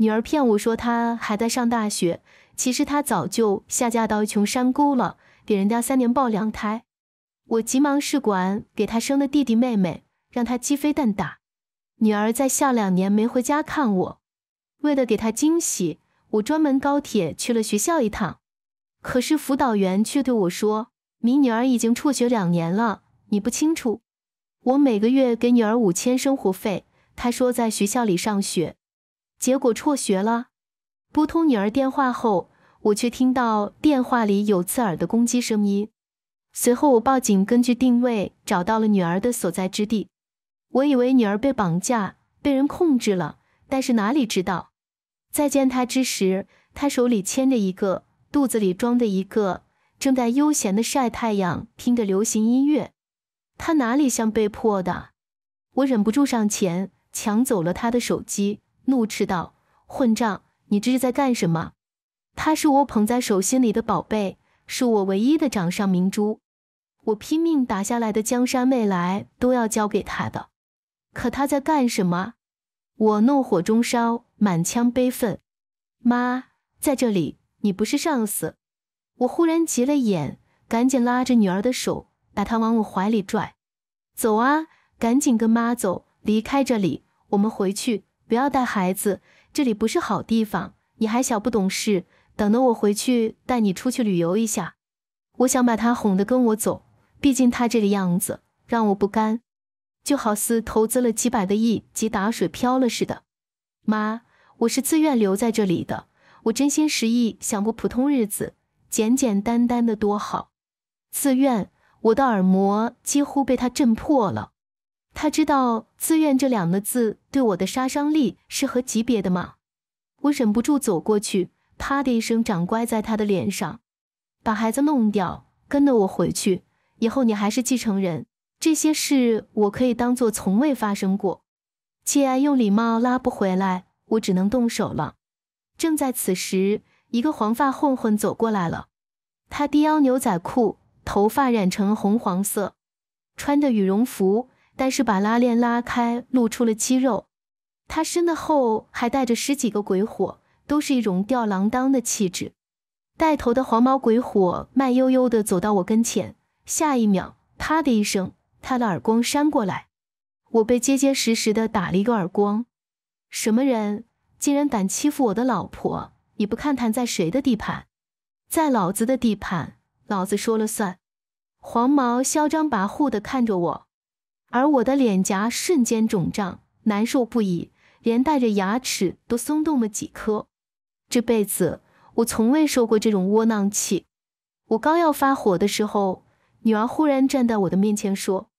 女儿骗我说她还在上大学，其实她早就下嫁到穷山沟了，给人家三年抱两胎。我急忙试管给她生的弟弟妹妹，让她鸡飞蛋打。女儿在校两年没回家看我，为了给她惊喜，我专门高铁去了学校一趟。可是辅导员却对我说：“你女儿已经辍学两年了，你不清楚。”我每个月给女儿五千生活费，她说在学校里上学。结果辍学了。拨通女儿电话后，我却听到电话里有刺耳的攻击声音。随后我报警，根据定位找到了女儿的所在之地。我以为女儿被绑架，被人控制了，但是哪里知道？再见她之时，她手里牵着一个，肚子里装着一个，正在悠闲的晒太阳，听着流行音乐。她哪里像被迫的？我忍不住上前抢走了她的手机。怒斥道：“混账！你这是在干什么？他是我捧在手心里的宝贝，是我唯一的掌上明珠。我拼命打下来的江山未来都要交给他的。可他在干什么？我怒火中烧，满腔悲愤。妈，在这里你不是上司。我忽然急了眼，赶紧拉着女儿的手，把她往我怀里拽。走啊，赶紧跟妈走，离开这里，我们回去。”不要带孩子，这里不是好地方。你还小，不懂事，等着我回去带你出去旅游一下。我想把他哄得跟我走，毕竟他这个样子让我不甘，就好似投资了几百个亿即打水漂了似的。妈，我是自愿留在这里的，我真心实意想过普通日子，简简单单的多好。自愿，我的耳膜几乎被他震破了。他知道“自愿”这两个字对我的杀伤力是何级别的吗？我忍不住走过去，啪的一声掌掴在他的脸上，把孩子弄掉，跟着我回去。以后你还是继承人，这些事我可以当做从未发生过。既然用礼貌拉不回来，我只能动手了。正在此时，一个黄发混混走过来了，他低腰牛仔裤，头发染成红黄色，穿着羽绒服。但是把拉链拉开，露出了肌肉，他身的后还带着十几个鬼火，都是一种吊郎当的气质。带头的黄毛鬼火慢悠悠的走到我跟前，下一秒，啪的一声，他的耳光扇过来，我被结结实实的打了一个耳光。什么人竟然敢欺负我的老婆？你不看看在谁的地盘？在老子的地盘，老子说了算。黄毛嚣张跋扈的看着我。而我的脸颊瞬间肿胀，难受不已，连带着牙齿都松动了几颗。这辈子我从未受过这种窝囊气。我刚要发火的时候，女儿忽然站在我的面前说：“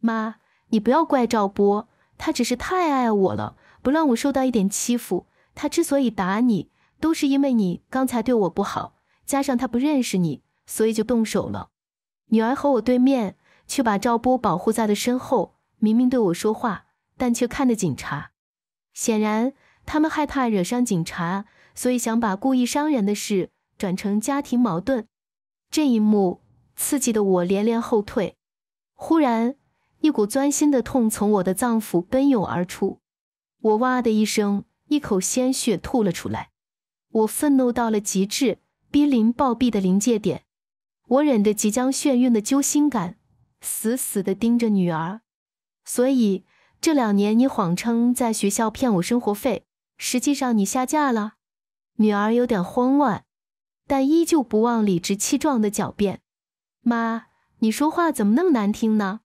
妈，你不要怪赵波，他只是太爱我了，不让我受到一点欺负。他之所以打你，都是因为你刚才对我不好，加上他不认识你，所以就动手了。”女儿和我对面。却把赵波保护在的身后，明明对我说话，但却看着警察。显然，他们害怕惹上警察，所以想把故意伤人的事转成家庭矛盾。这一幕刺激的我连连后退。忽然，一股钻心的痛从我的脏腑奔涌而出，我哇的一声，一口鲜血吐了出来。我愤怒到了极致，濒临暴毙的临界点。我忍着即将眩晕的揪心感。死死地盯着女儿，所以这两年你谎称在学校骗我生活费，实际上你下嫁了。女儿有点慌乱，但依旧不忘理直气壮的狡辩：“妈，你说话怎么那么难听呢？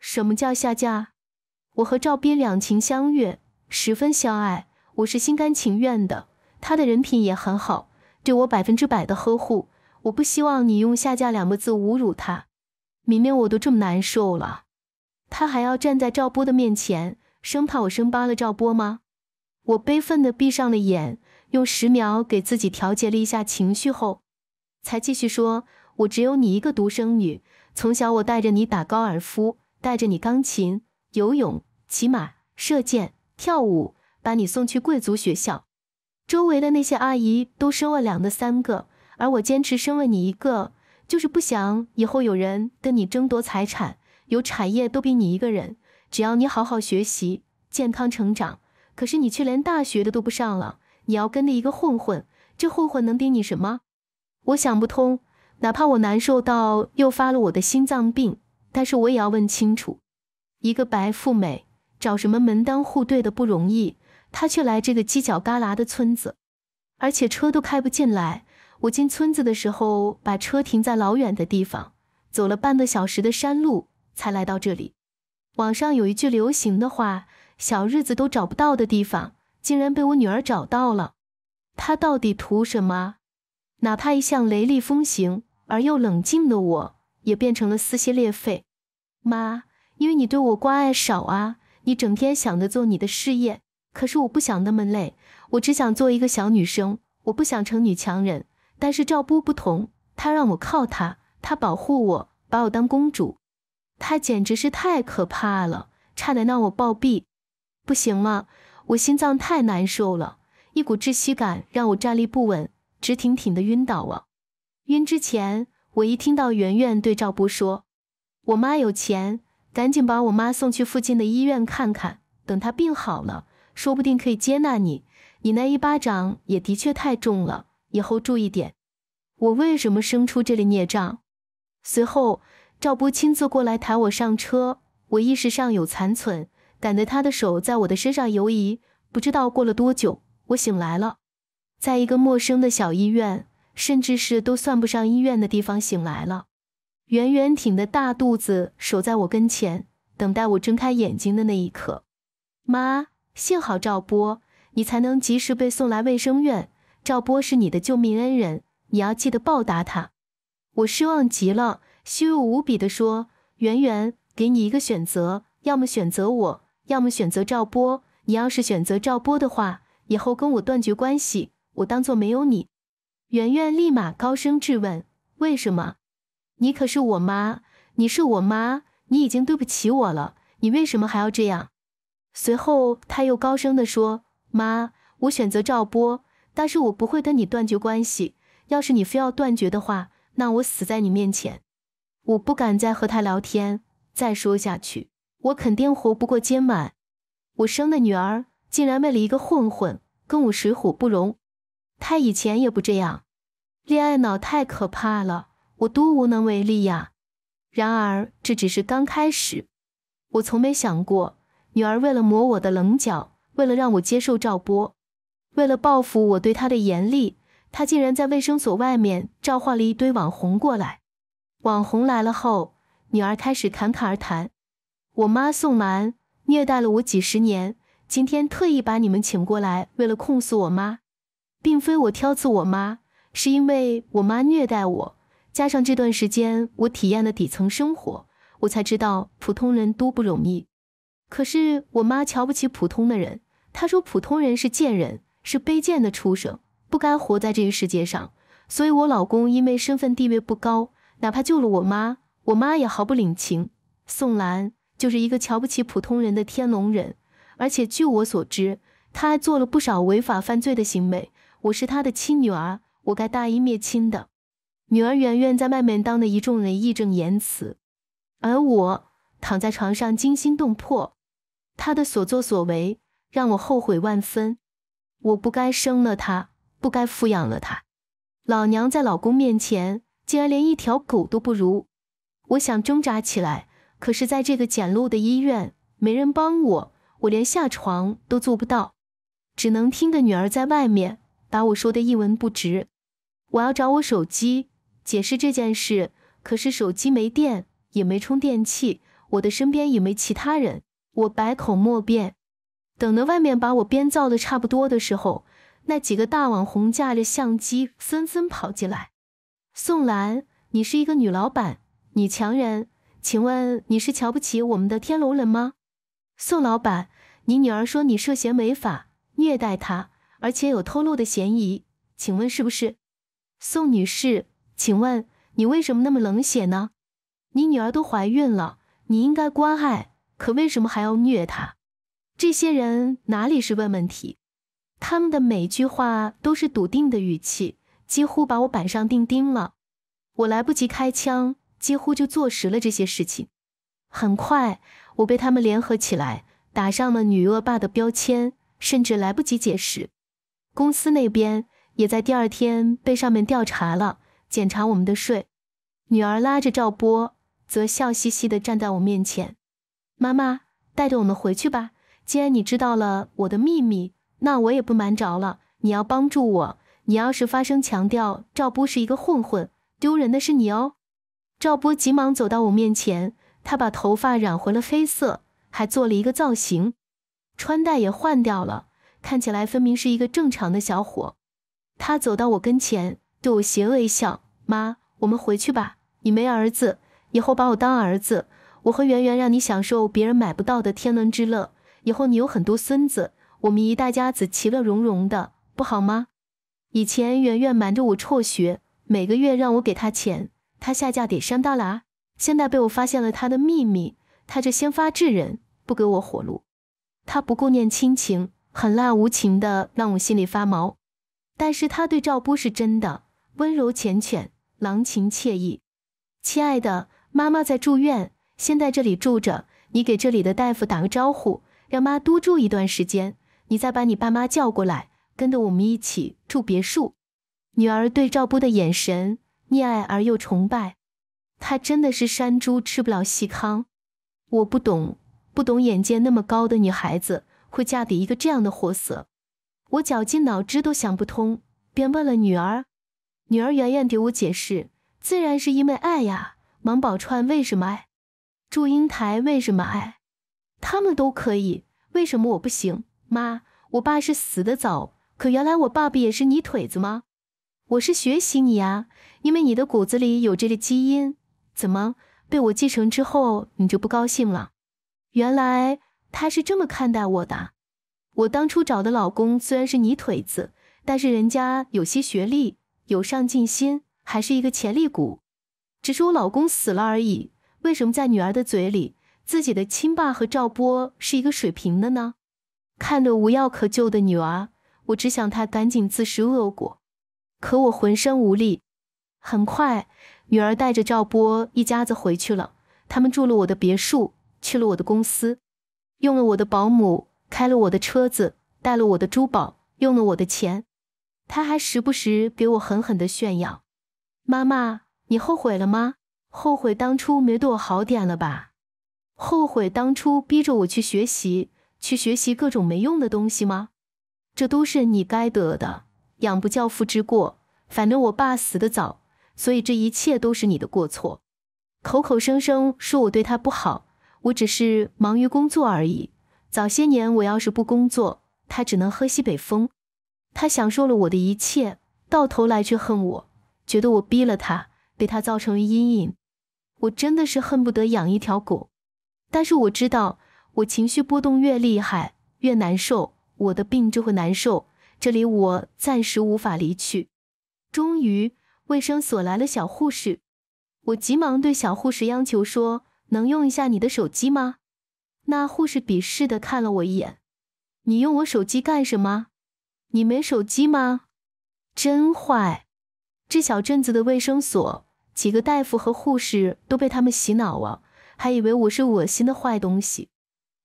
什么叫下嫁？我和赵斌两情相悦，十分相爱，我是心甘情愿的。他的人品也很好，对我百分之百的呵护。我不希望你用‘下嫁’两个字侮辱他。”明明我都这么难受了，他还要站在赵波的面前，生怕我生扒了赵波吗？我悲愤的闭上了眼，用十秒给自己调节了一下情绪后，才继续说：“我只有你一个独生女，从小我带着你打高尔夫，带着你钢琴、游泳、骑马、射箭、跳舞，把你送去贵族学校。周围的那些阿姨都生了两个、三个，而我坚持生了你一个。”就是不想以后有人跟你争夺财产，有产业都比你一个人。只要你好好学习，健康成长。可是你却连大学的都不上了，你要跟那一个混混，这混混能比你什么？我想不通，哪怕我难受到又发了我的心脏病，但是我也要问清楚。一个白富美找什么门当户对的不容易，她却来这个犄角旮旯的村子，而且车都开不进来。我进村子的时候，把车停在老远的地方，走了半个小时的山路才来到这里。网上有一句流行的话：“小日子都找不到的地方，竟然被我女儿找到了。”她到底图什么？哪怕一向雷厉风行而又冷静的我，也变成了撕心裂肺。妈，因为你对我关爱少啊，你整天想着做你的事业，可是我不想那么累，我只想做一个小女生，我不想成女强人。但是赵波不同，他让我靠他，他保护我，把我当公主，他简直是太可怕了，差点让我暴毙。不行了，我心脏太难受了，一股窒息感让我站立不稳，直挺挺的晕倒了。晕之前，我一听到圆圆对赵波说：“我妈有钱，赶紧把我妈送去附近的医院看看，等她病好了，说不定可以接纳你。你那一巴掌也的确太重了。”以后注意点，我为什么生出这类孽障？随后，赵波亲自过来抬我上车，我意识上有残存，感觉他的手在我的身上游移。不知道过了多久，我醒来了，在一个陌生的小医院，甚至是都算不上医院的地方醒来了。圆圆挺的大肚子守在我跟前，等待我睁开眼睛的那一刻。妈，幸好赵波，你才能及时被送来卫生院。赵波是你的救命恩人，你要记得报答他。我失望极了，羞辱无比的说：“圆圆，给你一个选择，要么选择我，要么选择赵波。你要是选择赵波的话，以后跟我断绝关系，我当做没有你。”圆圆立马高声质问：“为什么？你可是我妈，你是我妈，你已经对不起我了，你为什么还要这样？”随后，他又高声的说：“妈，我选择赵波。”但是我不会跟你断绝关系。要是你非要断绝的话，那我死在你面前。我不敢再和他聊天，再说下去，我肯定活不过今晚。我生的女儿竟然为了一个混混跟我水火不容。他以前也不这样。恋爱脑太可怕了，我多无能为力呀。然而这只是刚开始。我从没想过，女儿为了磨我的棱角，为了让我接受赵波。为了报复我对她的严厉，她竟然在卫生所外面召唤了一堆网红过来。网红来了后，女儿开始侃侃而谈：“我妈宋兰虐待了我几十年，今天特意把你们请过来，为了控诉我妈，并非我挑刺我妈，是因为我妈虐待我，加上这段时间我体验了底层生活，我才知道普通人多不容易。可是我妈瞧不起普通的人，她说普通人是贱人。”是卑贱的畜生，不该活在这个世界上。所以，我老公因为身份地位不高，哪怕救了我妈，我妈也毫不领情。宋兰就是一个瞧不起普通人的天龙人，而且据我所知，他还做了不少违法犯罪的行为。我是他的亲女儿，我该大义灭亲的。女儿圆圆在外面当的一众人义正言辞，而我躺在床上惊心动魄。他的所作所为让我后悔万分。我不该生了他，不该抚养了他。老娘在老公面前竟然连一条狗都不如。我想挣扎起来，可是在这个简陋的医院，没人帮我，我连下床都做不到，只能听着女儿在外面把我说的一文不值。我要找我手机解释这件事，可是手机没电，也没充电器，我的身边也没其他人，我百口莫辩。等到外面把我编造的差不多的时候，那几个大网红架着相机纷纷跑进来。宋兰，你是一个女老板，女强人，请问你是瞧不起我们的天龙人吗？宋老板，你女儿说你涉嫌违法虐待她，而且有偷漏的嫌疑，请问是不是？宋女士，请问你为什么那么冷血呢？你女儿都怀孕了，你应该关爱，可为什么还要虐她？这些人哪里是问问题？他们的每句话都是笃定的语气，几乎把我板上钉钉了。我来不及开枪，几乎就坐实了这些事情。很快，我被他们联合起来，打上了女恶霸的标签，甚至来不及解释。公司那边也在第二天被上面调查了，检查我们的税。女儿拉着赵波，则笑嘻嘻的站在我面前：“妈妈，带着我们回去吧。”既然你知道了我的秘密，那我也不瞒着了。你要帮助我，你要是发声强调赵波是一个混混，丢人的是你哦。赵波急忙走到我面前，他把头发染回了黑色，还做了一个造型，穿戴也换掉了，看起来分明是一个正常的小伙。他走到我跟前，对我邪恶一笑：“妈，我们回去吧。你没儿子，以后把我当儿子，我和圆圆让你享受别人买不到的天伦之乐。”以后你有很多孙子，我们一大家子其乐融融的，不好吗？以前圆圆瞒着我辍学，每个月让我给她钱，她下嫁给山大拉。现在被我发现了她的秘密，她就先发制人，不给我活路。她不顾念亲情，狠辣无情的让我心里发毛。但是她对赵波是真的温柔缱绻，郎情妾意。亲爱的，妈妈在住院，先在这里住着，你给这里的大夫打个招呼。让妈多住一段时间，你再把你爸妈叫过来，跟着我们一起住别墅。女儿对赵波的眼神溺爱而又崇拜，他真的是山猪吃不了细糠。我不懂，不懂眼界那么高的女孩子会嫁给一个这样的货色，我绞尽脑汁都想不通，便问了女儿。女儿圆圆给我解释，自然是因为爱呀。王宝钏为什么爱？祝英台为什么爱？他们都可以，为什么我不行？妈，我爸是死得早，可原来我爸不也是泥腿子吗？我是学习你呀，因为你的骨子里有这个基因。怎么被我继承之后你就不高兴了？原来他是这么看待我的。我当初找的老公虽然是泥腿子，但是人家有些学历，有上进心，还是一个潜力股。只是我老公死了而已。为什么在女儿的嘴里？自己的亲爸和赵波是一个水平的呢，看着无药可救的女儿，我只想她赶紧自食恶果。可我浑身无力。很快，女儿带着赵波一家子回去了。他们住了我的别墅，去了我的公司，用了我的保姆，开了我的车子，带了我的珠宝，用了我的钱。他还时不时给我狠狠的炫耀：“妈妈，你后悔了吗？后悔当初没对我好点了吧？”后悔当初逼着我去学习，去学习各种没用的东西吗？这都是你该得的，养不教父之过。反正我爸死得早，所以这一切都是你的过错。口口声声说我对他不好，我只是忙于工作而已。早些年我要是不工作，他只能喝西北风。他享受了我的一切，到头来却恨我，觉得我逼了他，被他造成了阴影。我真的是恨不得养一条狗。但是我知道，我情绪波动越厉害，越难受，我的病就会难受。这里我暂时无法离去。终于，卫生所来了小护士，我急忙对小护士央求说：“能用一下你的手机吗？”那护士鄙视的看了我一眼：“你用我手机干什么？你没手机吗？真坏！这小镇子的卫生所，几个大夫和护士都被他们洗脑了。”还以为我是恶心的坏东西。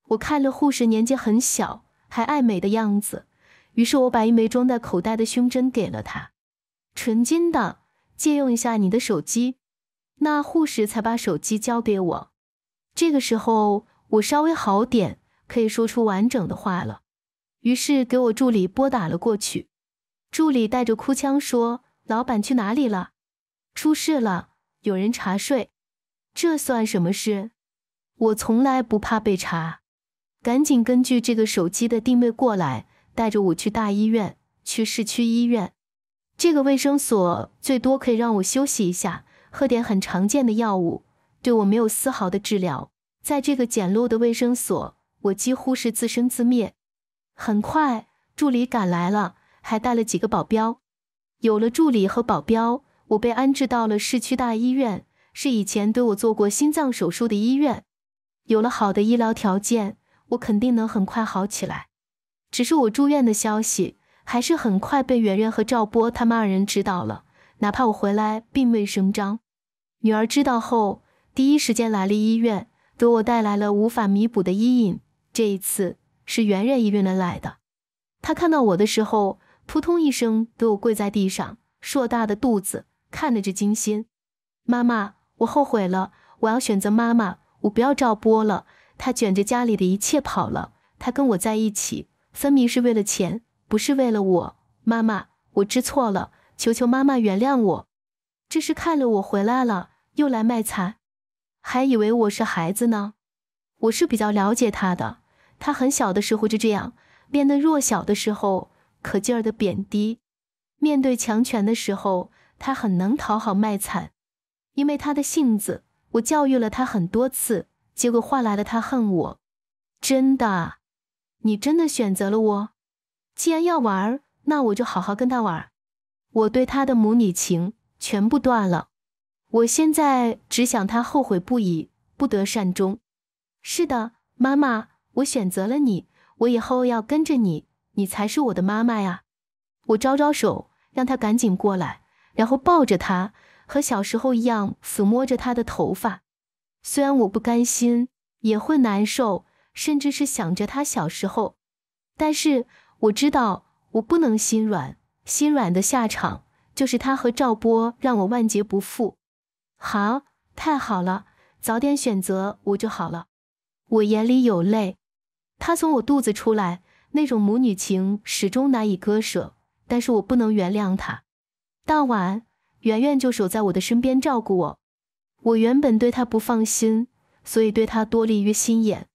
我看了护士年纪很小，还爱美的样子，于是我把一枚装在口袋的胸针给了她，纯金的。借用一下你的手机。那护士才把手机交给我。这个时候我稍微好点，可以说出完整的话了。于是给我助理拨打了过去。助理带着哭腔说：“老板去哪里了？出事了，有人查税。”这算什么事？我从来不怕被查。赶紧根据这个手机的定位过来，带着我去大医院，去市区医院。这个卫生所最多可以让我休息一下，喝点很常见的药物，对我没有丝毫的治疗。在这个简陋的卫生所，我几乎是自生自灭。很快，助理赶来了，还带了几个保镖。有了助理和保镖，我被安置到了市区大医院。是以前对我做过心脏手术的医院，有了好的医疗条件，我肯定能很快好起来。只是我住院的消息还是很快被圆圆和赵波他们二人知道了，哪怕我回来并未声张。女儿知道后，第一时间来了医院，给我带来了无法弥补的阴影。这一次是圆圆一个人来的，她看到我的时候，扑通一声给我跪在地上，硕大的肚子看得这惊心，妈妈。我后悔了，我要选择妈妈，我不要赵波了。他卷着家里的一切跑了，他跟我在一起，分明是为了钱，不是为了我。妈妈，我知错了，求求妈妈原谅我。这是看了我回来了，又来卖惨，还以为我是孩子呢。我是比较了解他的，他很小的时候就这样，变得弱小的时候可劲儿的贬低，面对强权的时候他很能讨好卖惨。因为他的性子，我教育了他很多次，结果换来了他恨我。真的，你真的选择了我。既然要玩儿，那我就好好跟他玩儿。我对他的母女情全部断了。我现在只想他后悔不已，不得善终。是的，妈妈，我选择了你，我以后要跟着你，你才是我的妈妈呀。我招招手，让他赶紧过来，然后抱着他。和小时候一样抚摸着他的头发，虽然我不甘心，也会难受，甚至是想着他小时候，但是我知道我不能心软，心软的下场就是他和赵波让我万劫不复。好，太好了，早点选择我就好了。我眼里有泪，她从我肚子出来，那种母女情始终难以割舍，但是我不能原谅她。当晚。圆圆就守在我的身边照顾我，我原本对她不放心，所以对她多了一心眼。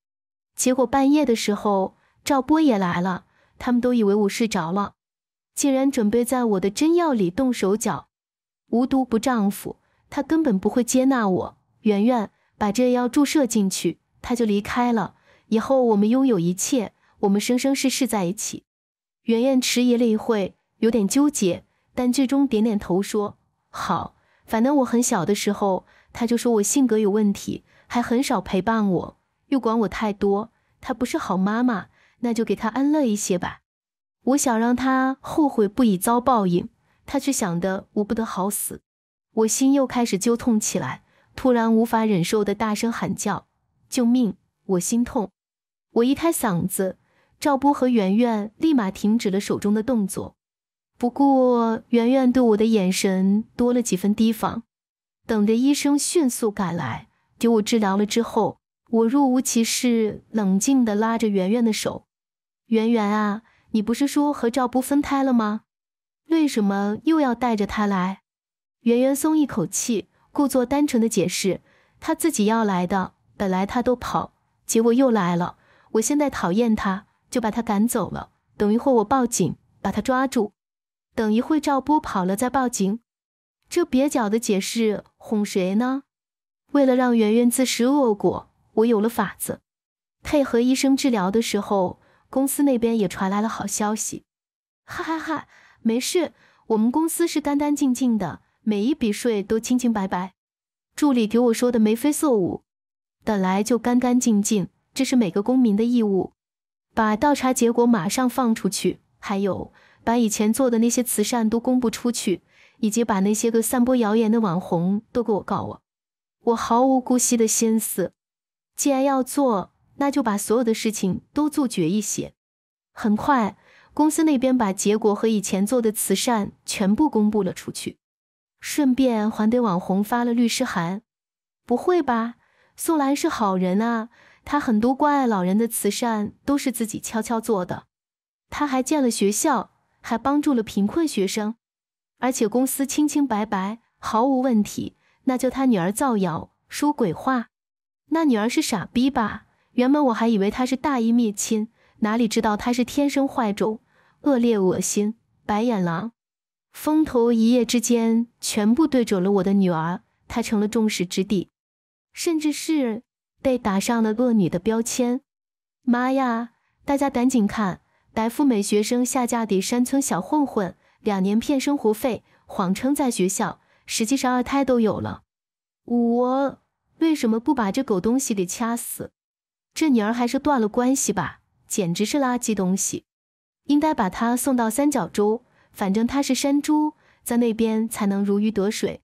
结果半夜的时候，赵波也来了，他们都以为我睡着了，竟然准备在我的针药里动手脚。无毒不丈夫，他根本不会接纳我。圆圆，把这药注射进去，他就离开了。以后我们拥有一切，我们生生世世在一起。圆圆迟疑了一会，有点纠结，但最终点点头说。好，反正我很小的时候，他就说我性格有问题，还很少陪伴我，又管我太多。他不是好妈妈，那就给他安乐一些吧。我想让他后悔不已，遭报应。他却想的我不得好死，我心又开始揪痛起来。突然无法忍受的大声喊叫：“救命！我心痛！”我一开嗓子，赵波和圆圆立马停止了手中的动作。不过，圆圆对我的眼神多了几分提防。等着医生迅速赶来给我治疗了之后，我若无其事、冷静地拉着圆圆的手：“圆圆啊，你不是说和赵不分开了吗？为什么又要带着他来？”圆圆松一口气，故作单纯的解释：“他自己要来的，本来他都跑，结果又来了。我现在讨厌他，就把他赶走了。等一会儿我报警，把他抓住。”等一会赵波跑了再报警，这蹩脚的解释哄谁呢？为了让圆圆自食恶果，我有了法子。配合医生治疗的时候，公司那边也传来了好消息。哈哈哈，没事，我们公司是干干净净的，每一笔税都清清白白。助理给我说的眉飞色舞，本来就干干净净，这是每个公民的义务。把调查结果马上放出去，还有。把以前做的那些慈善都公布出去，以及把那些个散播谣言的网红都给我告我！我毫无顾息的心思，既然要做，那就把所有的事情都做绝一些。很快，公司那边把结果和以前做的慈善全部公布了出去，顺便还给网红发了律师函。不会吧？素兰是好人啊，她很多关爱老人的慈善都是自己悄悄做的，她还建了学校。还帮助了贫困学生，而且公司清清白白，毫无问题。那就他女儿造谣说鬼话，那女儿是傻逼吧？原本我还以为她是大义灭亲，哪里知道她是天生坏种，恶劣恶心白眼狼。风头一夜之间全部对准了我的女儿，她成了众矢之的，甚至是被打上了恶女的标签。妈呀！大家赶紧看。白富美学生下嫁的山村小混混，两年骗生活费，谎称在学校，实际上二胎都有了。我为什么不把这狗东西给掐死？这女儿还是断了关系吧，简直是垃圾东西。应该把她送到三角洲，反正她是山猪，在那边才能如鱼得水。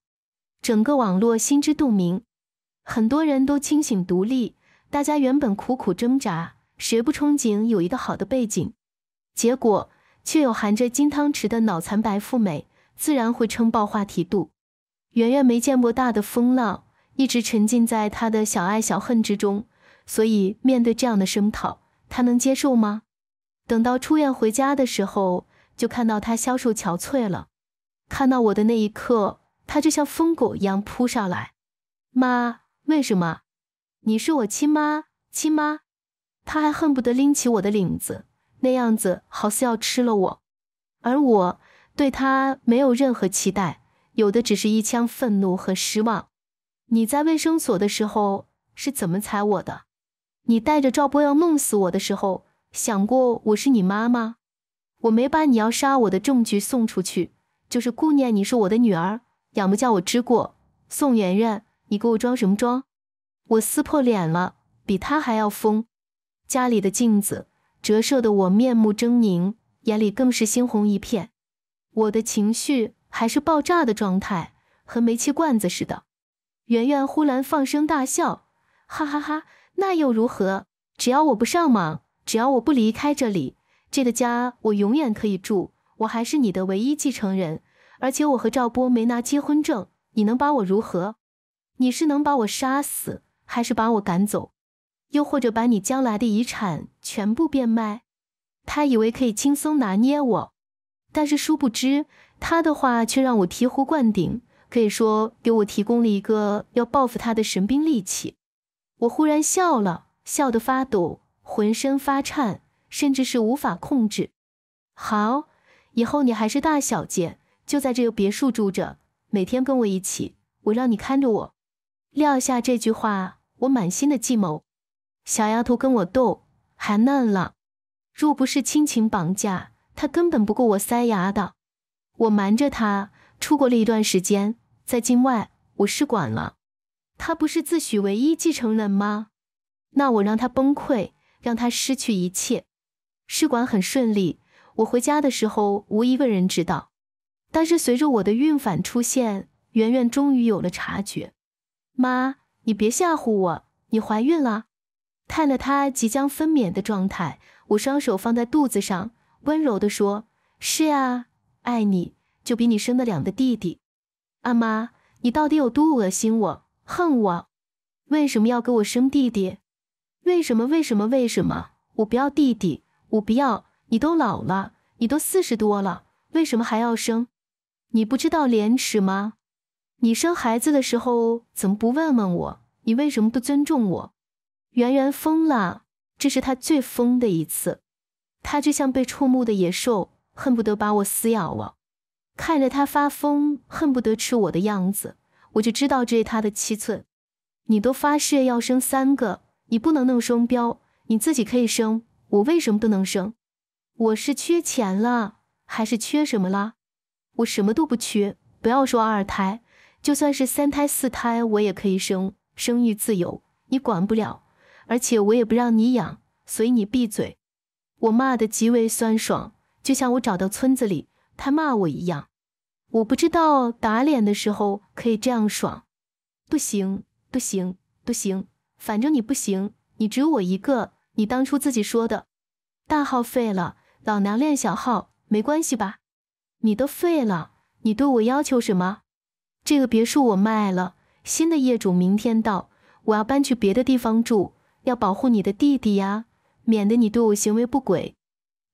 整个网络心知肚明，很多人都清醒独立，大家原本苦苦挣扎，谁不憧憬有一个好的背景？结果却有含着金汤匙的脑残白富美，自然会撑爆话题度。圆圆没见过大的风浪，一直沉浸在他的小爱小恨之中，所以面对这样的声讨，他能接受吗？等到出院回家的时候，就看到他消瘦憔悴了。看到我的那一刻，他就像疯狗一样扑上来。妈，为什么？你是我亲妈，亲妈！他还恨不得拎起我的领子。那样子好似要吃了我，而我对他没有任何期待，有的只是一腔愤怒和失望。你在卫生所的时候是怎么踩我的？你带着赵波要弄死我的时候，想过我是你妈吗？我没把你要杀我的证据送出去，就是顾念你是我的女儿，养不教我知过。宋媛媛，你给我装什么装？我撕破脸了，比他还要疯。家里的镜子。折射的我面目狰狞，眼里更是猩红一片。我的情绪还是爆炸的状态，和煤气罐子似的。圆圆忽然放声大笑，哈哈哈！那又如何？只要我不上网，只要我不离开这里，这个家我永远可以住。我还是你的唯一继承人，而且我和赵波没拿结婚证，你能把我如何？你是能把我杀死，还是把我赶走？又或者把你将来的遗产全部变卖，他以为可以轻松拿捏我，但是殊不知他的话却让我醍醐灌顶，可以说给我提供了一个要报复他的神兵利器。我忽然笑了笑得发抖，浑身发颤，甚至是无法控制。好，以后你还是大小姐，就在这个别墅住着，每天跟我一起，我让你看着我。撂下这句话，我满心的计谋。小丫头跟我斗，还嫩了。若不是亲情绑架，她根本不够我塞牙的。我瞒着她出国了一段时间，在境外我试管了。她不是自诩唯一继承人吗？那我让她崩溃，让她失去一切。试管很顺利，我回家的时候无一个人知道。但是随着我的孕反出现，圆圆终于有了察觉。妈，你别吓唬我，你怀孕了。看了他即将分娩的状态，我双手放在肚子上，温柔地说：“是啊，爱你就比你生的两个弟弟。”阿妈，你到底有多恶心？我恨我，为什么要给我生弟弟？为什么？为什么？为什么？我不要弟弟，我不要！你都老了，你都四十多了，为什么还要生？你不知道廉耻吗？你生孩子的时候怎么不问问我？你为什么不尊重我？圆圆疯了，这是他最疯的一次。他就像被触目的野兽，恨不得把我撕咬了。看着他发疯，恨不得吃我的样子，我就知道这是他的七寸。你都发誓要生三个，你不能弄双标。你自己可以生，我为什么不能生？我是缺钱了，还是缺什么了？我什么都不缺。不要说二胎，就算是三胎、四胎，我也可以生。生育自由，你管不了。而且我也不让你养，随你闭嘴。我骂的极为酸爽，就像我找到村子里他骂我一样。我不知道打脸的时候可以这样爽。不行，不行，不行，反正你不行，你只有我一个。你当初自己说的，大号废了，老娘练小号没关系吧？你都废了，你对我要求什么？这个别墅我卖了，新的业主明天到，我要搬去别的地方住。要保护你的弟弟呀，免得你对我行为不轨。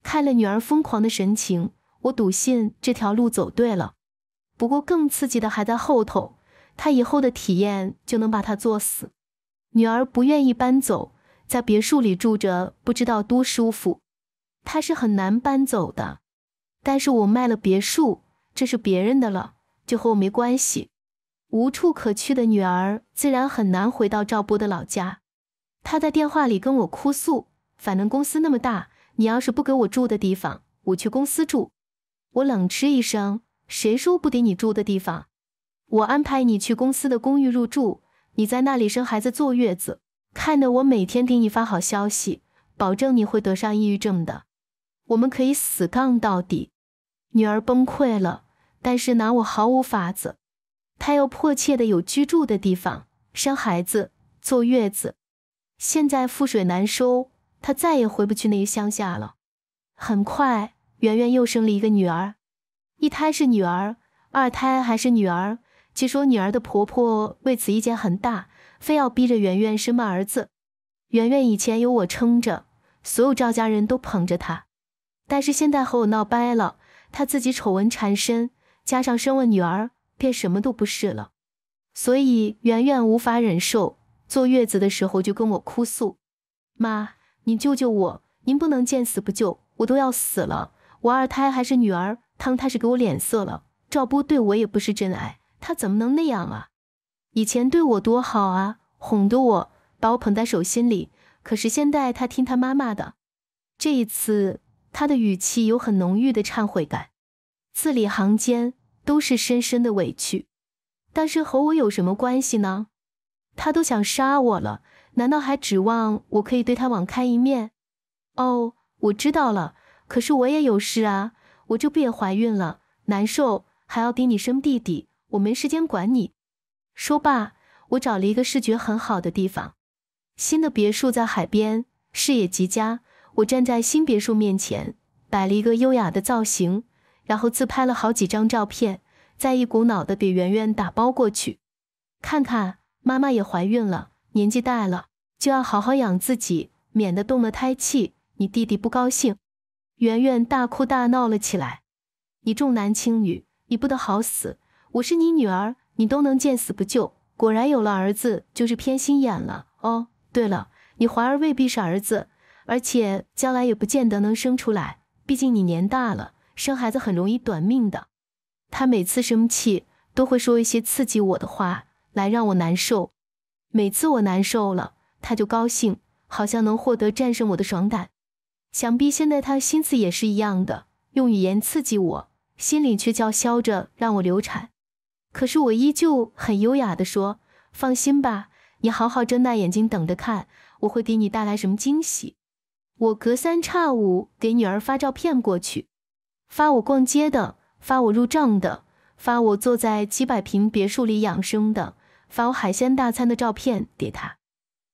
看了女儿疯狂的神情，我笃信这条路走对了。不过更刺激的还在后头，他以后的体验就能把他作死。女儿不愿意搬走，在别墅里住着不知道多舒服，她是很难搬走的。但是我卖了别墅，这是别人的了，就和我没关系。无处可去的女儿，自然很难回到赵波的老家。他在电话里跟我哭诉：“反正公司那么大，你要是不给我住的地方，我去公司住。”我冷嗤一声：“谁说不给你住的地方？我安排你去公司的公寓入住，你在那里生孩子、坐月子，看得我每天给你发好消息，保证你会得上抑郁症的。我们可以死杠到底。”女儿崩溃了，但是拿我毫无法子。她要迫切的有居住的地方，生孩子、坐月子。现在覆水难收，她再也回不去那个乡下了。很快，圆圆又生了一个女儿，一胎是女儿，二胎还是女儿。据说女儿的婆婆为此意见很大，非要逼着圆圆生个儿子。圆圆以前有我撑着，所有赵家人都捧着她，但是现在和我闹掰了，她自己丑闻缠身，加上生了女儿，便什么都不是了，所以圆圆无法忍受。坐月子的时候就跟我哭诉：“妈，您救救我！您不能见死不救，我都要死了。我二胎还是女儿，汤她是给我脸色了。赵波对我也不是真爱，他怎么能那样啊？以前对我多好啊，哄得我，把我捧在手心里。可是现在他听他妈妈的。这一次，他的语气有很浓郁的忏悔感，字里行间都是深深的委屈。但是和我有什么关系呢？”他都想杀我了，难道还指望我可以对他网开一面？哦，我知道了。可是我也有事啊，我这不也怀孕了，难受，还要给你生弟弟，我没时间管你。说罢，我找了一个视觉很好的地方，新的别墅在海边，视野极佳。我站在新别墅面前，摆了一个优雅的造型，然后自拍了好几张照片，再一股脑的给圆圆打包过去。看看。妈妈也怀孕了，年纪大了就要好好养自己，免得动了胎气。你弟弟不高兴，圆圆大哭大闹了起来。你重男轻女，你不得好死！我是你女儿，你都能见死不救，果然有了儿子就是偏心眼了。哦，对了，你怀儿未必是儿子，而且将来也不见得能生出来。毕竟你年大了，生孩子很容易短命的。他每次生气都会说一些刺激我的话。来让我难受，每次我难受了，他就高兴，好像能获得战胜我的爽感。想必现在他心思也是一样的，用语言刺激我，心里却叫嚣着让我流产。可是我依旧很优雅的说：“放心吧，你好好睁大眼睛等着看，我会给你带来什么惊喜。”我隔三差五给女儿发照片过去，发我逛街的，发我入账的，发我坐在几百平别墅里养生的。发我海鲜大餐的照片给他。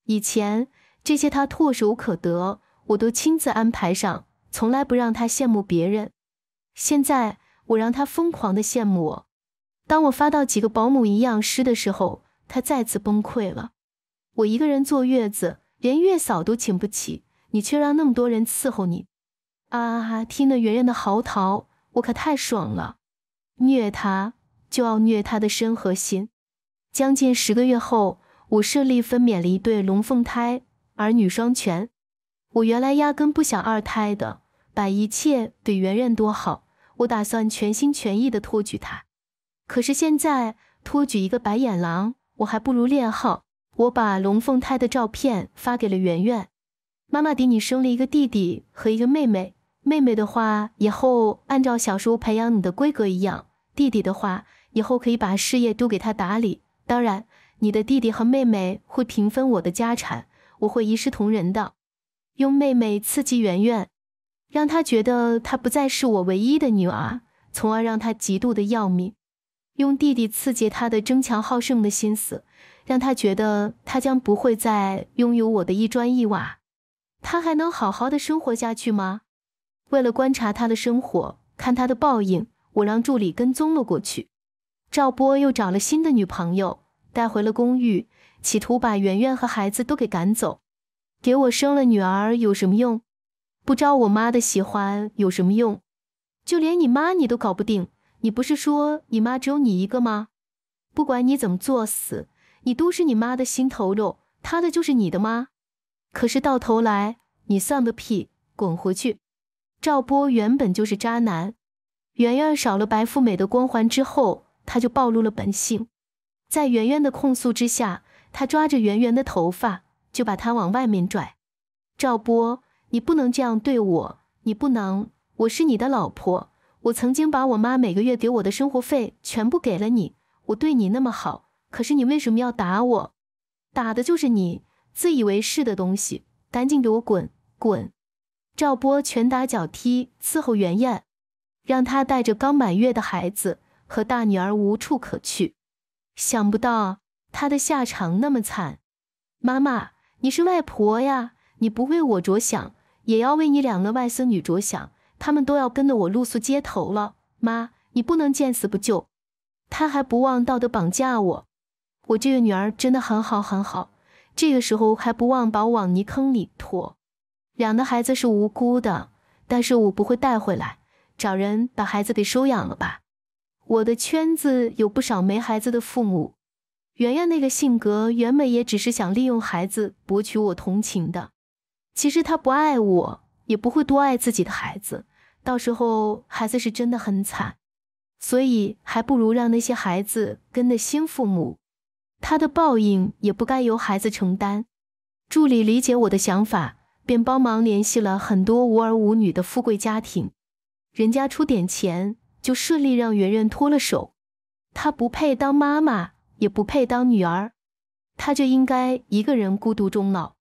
以前这些他唾手可得，我都亲自安排上，从来不让他羡慕别人。现在我让他疯狂的羡慕我。当我发到几个保姆一样吃的时候，他再次崩溃了。我一个人坐月子，连月嫂都请不起，你却让那么多人伺候你。啊哈！听得圆圆的嚎啕，我可太爽了。虐他，就要虐他的身和心。将近十个月后，我顺利分娩了一对龙凤胎，儿女双全。我原来压根不想二胎的，把一切对圆圆多好。我打算全心全意的托举他，可是现在托举一个白眼狼，我还不如练号。我把龙凤胎的照片发给了圆圆妈妈：“迪，你生了一个弟弟和一个妹妹，妹妹的话以后按照小时候培养你的规格一样，弟弟的话以后可以把事业都给他打理。”当然，你的弟弟和妹妹会平分我的家产，我会一视同仁的。用妹妹刺激圆圆，让她觉得她不再是我唯一的女儿，从而让她嫉妒的要命。用弟弟刺激她的争强好胜的心思，让她觉得她将不会再拥有我的一砖一瓦。她还能好好的生活下去吗？为了观察他的生活，看他的报应，我让助理跟踪了过去。赵波又找了新的女朋友，带回了公寓，企图把圆圆和孩子都给赶走。给我生了女儿有什么用？不招我妈的喜欢有什么用？就连你妈你都搞不定，你不是说你妈只有你一个吗？不管你怎么作死，你都是你妈的心头肉，她的就是你的吗？可是到头来，你算个屁！滚回去！赵波原本就是渣男，圆圆少了白富美的光环之后。他就暴露了本性，在圆圆的控诉之下，他抓着圆圆的头发就把她往外面拽。赵波，你不能这样对我，你不能！我是你的老婆，我曾经把我妈每个月给我的生活费全部给了你，我对你那么好，可是你为什么要打我？打的就是你自以为是的东西！赶紧给我滚滚！赵波拳打脚踢伺候圆圆，让他带着刚满月的孩子。和大女儿无处可去，想不到她的下场那么惨。妈妈，你是外婆呀，你不为我着想，也要为你两个外孙女着想，他们都要跟着我露宿街头了。妈，你不能见死不救。他还不忘道德绑架我，我这个女儿真的很好很好。这个时候还不忘把我往泥坑里拖。两个孩子是无辜的，但是我不会带回来，找人把孩子给收养了吧。我的圈子有不少没孩子的父母，圆圆那个性格原本也只是想利用孩子博取我同情的，其实他不爱我，也不会多爱自己的孩子，到时候孩子是真的很惨，所以还不如让那些孩子跟着新父母，他的报应也不该由孩子承担。助理理解我的想法，便帮忙联系了很多无儿无女的富贵家庭，人家出点钱。就顺利让圆圆脱了手，她不配当妈妈，也不配当女儿，她就应该一个人孤独终老。